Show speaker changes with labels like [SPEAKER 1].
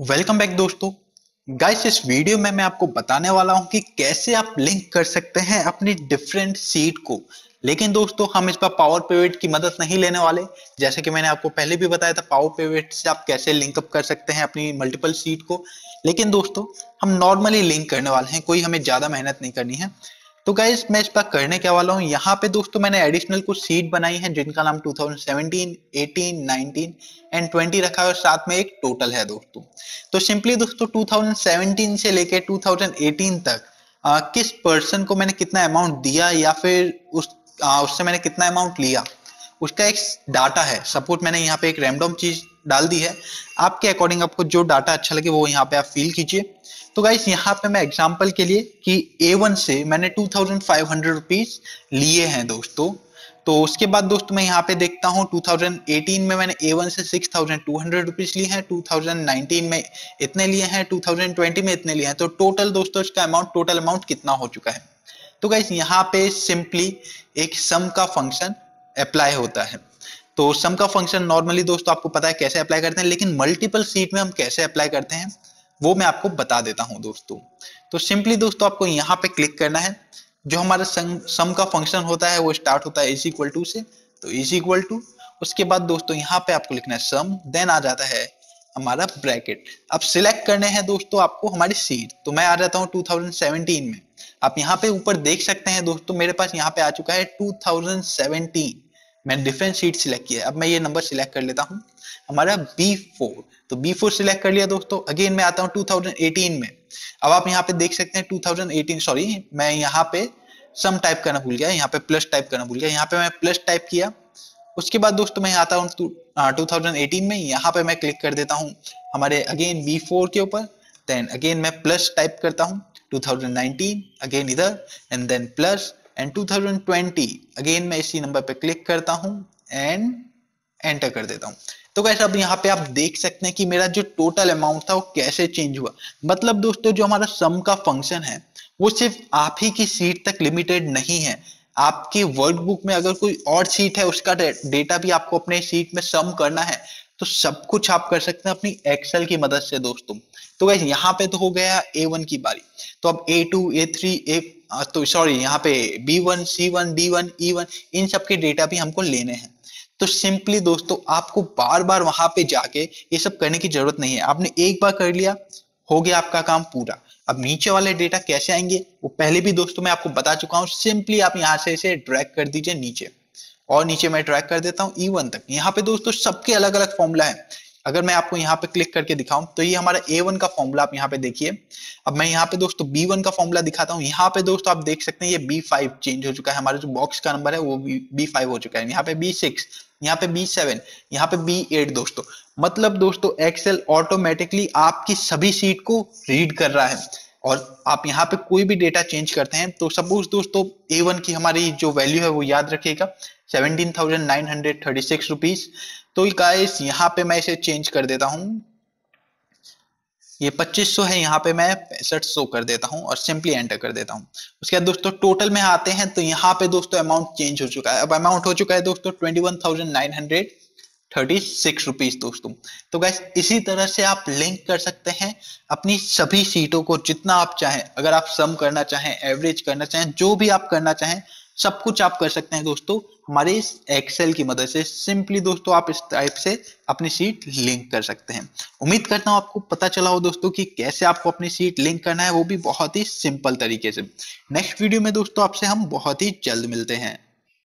[SPEAKER 1] welcome back दोस्तों guys इस video में मैं आपको बताने वाला हूं कि कैसे आप लिंक कर सकते हैं अपनी डिफरेंट सीट को लेकिन दोस्तों हम इस पर पावर पेवेट की मदद नहीं लेने वाले जैसे कि मैंने आपको पहले भी बताया था पावर पेवेट से आप कैसे लिंकअप कर सकते हैं अपनी मल्टीपल सीट को लेकिन दोस्तों हम नॉर्मली लिंक करने वाले हैं कोई हमें ज़्यादा मेहनत नहीं करनी है तो गाइज मैं इस पर करने क्या वाला हूँ यहाँ पे दोस्तों मैंने एडिशनल कुछ सीट बनाई है जिनका नाम 2017, 18, 19 एंड 20 रखा है और साथ में एक टोटल है दोस्तों तो सिंपली दोस्तों 2017 से लेके 2018 तक आ, किस पर्सन को मैंने कितना अमाउंट दिया या फिर उस आ, उससे मैंने कितना अमाउंट लिया उसका एक डाटा है सपोज मैंने यहाँ पे एक रेमडोम चीज डाल दी है आपके अकॉर्डिंग आपको जो डाटा अच्छा लगे वो यहाँ पे आप फील कीजिए तो गाइस यहाँ पे मैं एग्जाम्पल के लिए कि A1 से मैंने two thousand five hundred rupees लिए हैं दोस्तों तो उसके बाद दोस्तों मैं यहाँ पे देखता हूँ 2018 में मैंने A1 से 6200 थाउजेंड टू हंड्रेड रुपीज लिए हैं 2019 में इतने लिए हैं 2020 में इतने लिए हैं तो टोटल दोस्तों इसका अमाउंट टोटल अमाउंट कितना हो चुका है तो गाइस यहाँ पे सिंपली एक सम का फंक्शन अप्लाई होता है तो सम का फंक्शन नॉर्मली दोस्तों आपको पता है कैसे अप्लाई करते हैं लेकिन मल्टीपल सीट में हम कैसे अप्लाई करते हैं वो मैं आपको बता देता हूं दोस्तों तो सिंपली दोस्तों आपको यहाँ पे क्लिक करना है जो हमारा सम का फंक्शन होता है वो स्टार्ट होता है इज इक्वल टू से तो इज इक्वल टू उसके बाद दोस्तों यहाँ पे आपको लिखना है सम देन आ जाता है हमारा ब्रैकेट अब सिलेक्ट करने हैं दोस्तों आपको हमारी सीट तो मैं आ जाता हूँ 2017 में आप यहाँ पे ऊपर देख सकते हैं दोस्तों मेरे पास यहाँ पे आ चुका है 2017 मैंने डिफरेंट शीट सिलेक्ट किया अब मैं ये नंबर सिलेक्ट कर लेता हूँ हमारा बी फोर तो बी फोर सिलेक्ट कर लिया दोस्तों अगेन मैं आता हूँ टू थाउजेंड एटीन में अब आप यहाँ पे देख सकते हैं टू थाउजेंड एटीन सॉरी मैं यहाँ पे सम टाइप करना भूल गया यहाँ पे प्लस टाइप करना भूल गया यहाँ पे मैं प्लस टाइप किया उसके बाद दोस्तों मैं आता हूँ टू थाउजेंड एटीन में यहाँ पे मैं क्लिक कर देता हूँ हमारे अगेन बी फोर के ऊपर देन अगेन मैं प्लस टाइप करता हूँ 2019 अगेन इधर and then plus and 2020 again मैं इसी नंबर पे क्लिक करता हूं एंड एंटर कर देता हूं तो कैसे अब यहाँ पे आप देख सकते हैं कि मेरा जो टोटल अमाउंट था वो कैसे चेंज हुआ मतलब दोस्तों जो हमारा सम का फंक्शन है वो सिर्फ आप ही की सीट तक लिमिटेड नहीं है आपकी वर्कबुक में अगर कोई और सीट है उसका डेटा भी आपको अपने सीट में सम करना है तो सब कुछ आप कर सकते हैं अपनी एक्सेल की मदद से दोस्तों तो वैसे यहाँ पे तो हो गया ए वन की बारी तो अब ए टू ए थ्री ए तो सॉरी यहाँ पे B one C one D one E one इन सब के डेटा भी हमको लेने हैं तो सिंपली दोस्तों आपको बार बार वहां पे जाके ये सब करने की जरूरत नहीं है आपने एक बार कर लिया हो गया आपका काम पूरा अब नीचे वाले डेटा कैसे आएंगे वो पहले भी दोस्तों मैं आपको बता चुका हूँ सिंपली आप यहाँ से इसे ड्रैग कर दीजिए नीचे और नीचे मैं ट्रैक कर देता हूँ ई e वन तक यहाँ पे दोस्तों सबके अलग अलग फॉर्मूला है अगर मैं आपको यहाँ पे क्लिक करके दिखाऊं तो ये हमारा ए वन का फॉर्मूला आप यहाँ पे देखिए अब मैं यहाँ पे दोस्तों बी वन का फॉर्मूला दिखाता हूँ यहाँ पे दोस्तों आप देख सकते हैं ये बी फाइव चेंज हो चुका है हमारा जो बॉक्स का नंबर है वो बी फाइव हो चुका है यहाँ पे बी सिक्स यहाँ पे बी सेवन यहाँ पे बी एट दोस्तों मतलब दोस्तों एक्सेल ऑटोमेटिकली आपकी सभी सीट को रीड कर रहा है और आप यहाँ पे कोई भी डेटा चेंज करते हैं तो सपोज दोस्तों ए वन की हमारी जो वैल्यू है वो याद रखेगा seventeen thousand nine hundred thirty six rupees तो गाइस यहाँ पे मैं इसे चेंज कर देता हूँ ये 2500 है यहाँ पे मैं पैंसठ सौ कर देता हूँ और सिंपली एंटर कर देता हूँ उसके बाद दोस्तों टोटल में आते हैं तो यहाँ पे दोस्तों अमाउंट चेंज हो चुका है अब अमाउंट हो चुका है दोस्तों twenty one thousand nine hundred thirty six rupees दोस्तों तो गैस इसी तरह से आप लिंक कर सकते हैं अपनी सभी सीटों को जितना आप चाहें अगर आप सम करना चाहें एवरेज करना चाहें जो भी आप करना चाहें सब कुछ आप कर सकते हैं दोस्तों हमारे इस एक्सेल की मदद से सिंपली दोस्तों आप इस टाइप से अपनी सीट लिंक कर सकते हैं उम्मीद करता हूं आपको पता चला हो दोस्तों कि कैसे आपको अपनी सीट लिंक करना है वो भी बहुत ही सिंपल तरीके से नेक्स्ट वीडियो में दोस्तों आपसे हम बहुत ही जल्द मिलते हैं